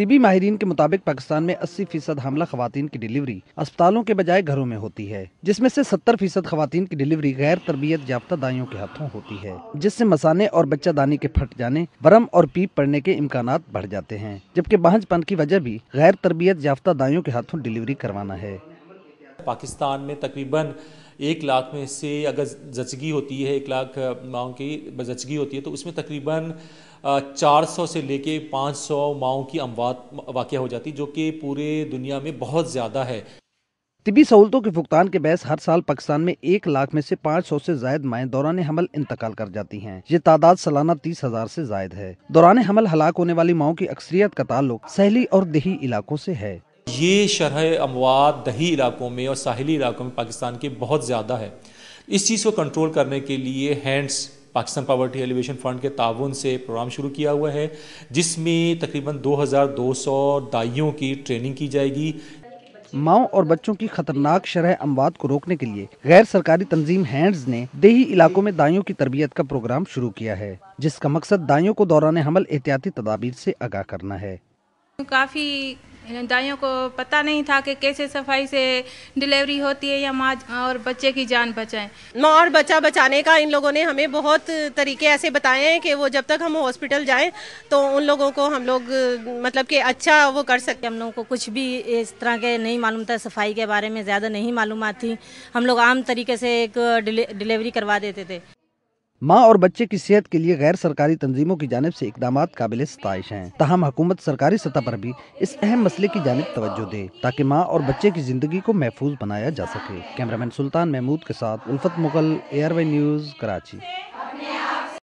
तिबी माहरीन के मुताबिक पाकिस्तान में 80 फीसद हमला खातन की डिलीवरी अस्पतालों के बजाय घरों में होती है जिसमें से 70 फीसद खातन की डिलीवरी गैर तरबियत याफ्ता दाइयों के हाथों होती है जिससे मसाने और बच्चा दानी के फट जाने बरम और पीप पड़ने के इम्कान बढ़ जाते हैं जबकि बांझपन की वजह भी गैर तरबियत याफ्ता दाइयों के हाथों डिलीवरी करवाना है पाकिस्तान में तकरीबन एक लाख में से अगर जचगी होती है एक लाख माओ की जचगी होती है तो उसमें तकरीबन 400 से लेके 500 माओ की अमवात वाक़ हो जाती जो कि पूरे दुनिया में बहुत ज़्यादा है तिबी सहूलतों के भुगतान के बहस हर साल पाकिस्तान में एक लाख में से 500 से जायद माएँ दौरान हमल इंतकाल कर जाती हैं ये तादाद सालाना तीस हजार से जायद है दौरान हमल हलाक होने वाली माओ की अक्सरियत का ताल्लुक सहली और दही इलाकों से है ये शरह अमवात दही इलाकों में और साहली इलाकों में पाकिस्तान के बहुत ज़्यादा है इस चीज़ को कंट्रोल करने के लिए हैंड्स पाकिस्तान पावर्टी एलिवेशन फंड के ताउन से प्रोग्राम शुरू किया हुआ है जिसमें तकरीबन 2200 दाइयों की ट्रेनिंग की जाएगी माओ और बच्चों की खतरनाक शरह अमवात को रोकने के लिए गैर सरकारी तंजीम हैंड्स ने देही इलाकों में दाइयों की तरबियत का प्रोग्राम शुरू किया है जिसका मकसद दाइयों को दौरान हमल एहतियाती तदाबीर से आगाह करना है काफ़ी दाइयों को पता नहीं था कि कैसे सफाई से डिलीवरी होती है या माँ और बच्चे की जान बचाएं माँ और बच्चा बचाने का इन लोगों ने हमें बहुत तरीके ऐसे बताए हैं कि वो जब तक हम हॉस्पिटल जाएं तो उन लोगों को हम लोग मतलब कि अच्छा वो कर सकते हम लोगों को कुछ भी इस तरह के नहीं मालूम था सफाई के बारे में ज़्यादा नहीं मालूम थी हम लोग आम तरीके से एक डिलीवरी करवा देते थे माँ और बच्चे की सेहत के लिए गैर सरकारी तंजीमों की जानब से इकदाम काबिल सतश हैं तहम हुकूमत सरकारी सतह पर भी इस अहम मसले की जानब तवज्जो दे ताकि माँ और बच्चे की जिंदगी को महफूज बनाया जा सके कैमरा मैन सुल्तान महमूद के साथ उल्फत मुगल एयरवे न्यूज़ कराची